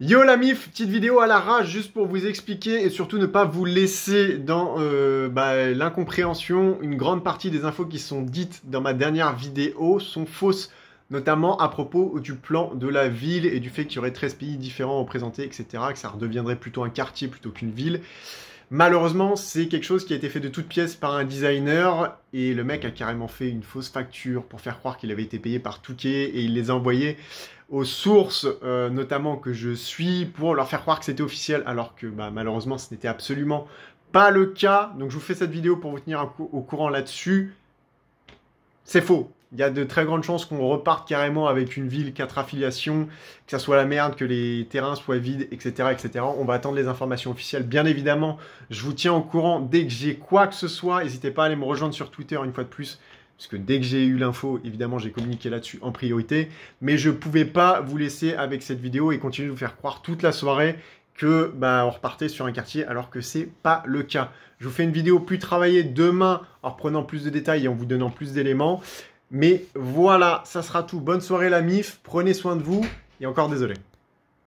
Yo la mif, petite vidéo à la rage juste pour vous expliquer et surtout ne pas vous laisser dans euh, bah, l'incompréhension. Une grande partie des infos qui sont dites dans ma dernière vidéo sont fausses, notamment à propos du plan de la ville et du fait qu'il y aurait 13 pays différents représentés, etc., que ça redeviendrait plutôt un quartier plutôt qu'une ville. Malheureusement, c'est quelque chose qui a été fait de toutes pièces par un designer et le mec a carrément fait une fausse facture pour faire croire qu'il avait été payé par Touquet et il les a envoyés aux sources, euh, notamment que je suis, pour leur faire croire que c'était officiel alors que bah, malheureusement ce n'était absolument pas le cas. Donc je vous fais cette vidéo pour vous tenir au courant là-dessus. C'est faux il y a de très grandes chances qu'on reparte carrément avec une ville, quatre affiliations, que ça soit la merde, que les terrains soient vides, etc., etc. On va attendre les informations officielles, bien évidemment. Je vous tiens au courant dès que j'ai quoi que ce soit. N'hésitez pas à aller me rejoindre sur Twitter une fois de plus, puisque dès que j'ai eu l'info, évidemment, j'ai communiqué là-dessus en priorité. Mais je ne pouvais pas vous laisser avec cette vidéo et continuer de vous faire croire toute la soirée que bah, on repartait sur un quartier alors que c'est pas le cas. Je vous fais une vidéo plus travaillée demain en reprenant plus de détails et en vous donnant plus d'éléments. Mais voilà, ça sera tout. Bonne soirée la MIF, prenez soin de vous et encore désolé.